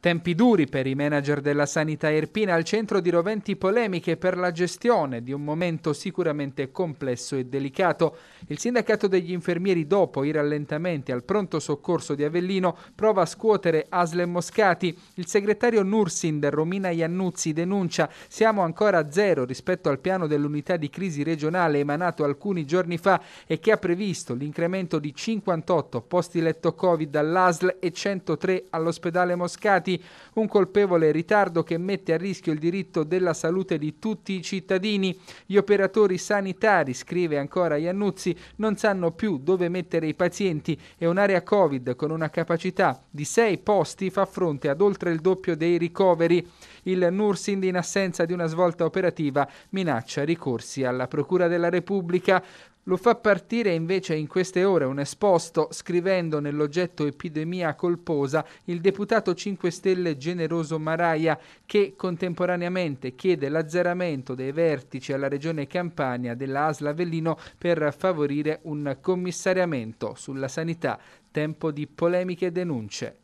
Tempi duri per i manager della sanità erpina al centro di roventi polemiche per la gestione di un momento sicuramente complesso e delicato. Il sindacato degli infermieri, dopo i rallentamenti al pronto soccorso di Avellino, prova a scuotere Asle Moscati. Il segretario Nursin Romina Iannuzzi denuncia siamo ancora a zero rispetto al piano dell'unità di crisi regionale emanato alcuni giorni fa e che ha previsto l'incremento di 58 posti letto Covid all'Asle e 103 all'ospedale Moscati. Stati, un colpevole ritardo che mette a rischio il diritto della salute di tutti i cittadini. Gli operatori sanitari, scrive ancora Iannuzzi, non sanno più dove mettere i pazienti e un'area Covid con una capacità di 6 posti fa fronte ad oltre il doppio dei ricoveri. Il Nursing in assenza di una svolta operativa minaccia ricorsi alla Procura della Repubblica. Lo fa partire invece in queste ore un esposto scrivendo nell'oggetto epidemia colposa il deputato 5 Stelle Generoso Maraia che contemporaneamente chiede l'azzeramento dei vertici alla regione Campania della Asla Vellino per favorire un commissariamento sulla sanità, tempo di polemiche e denunce.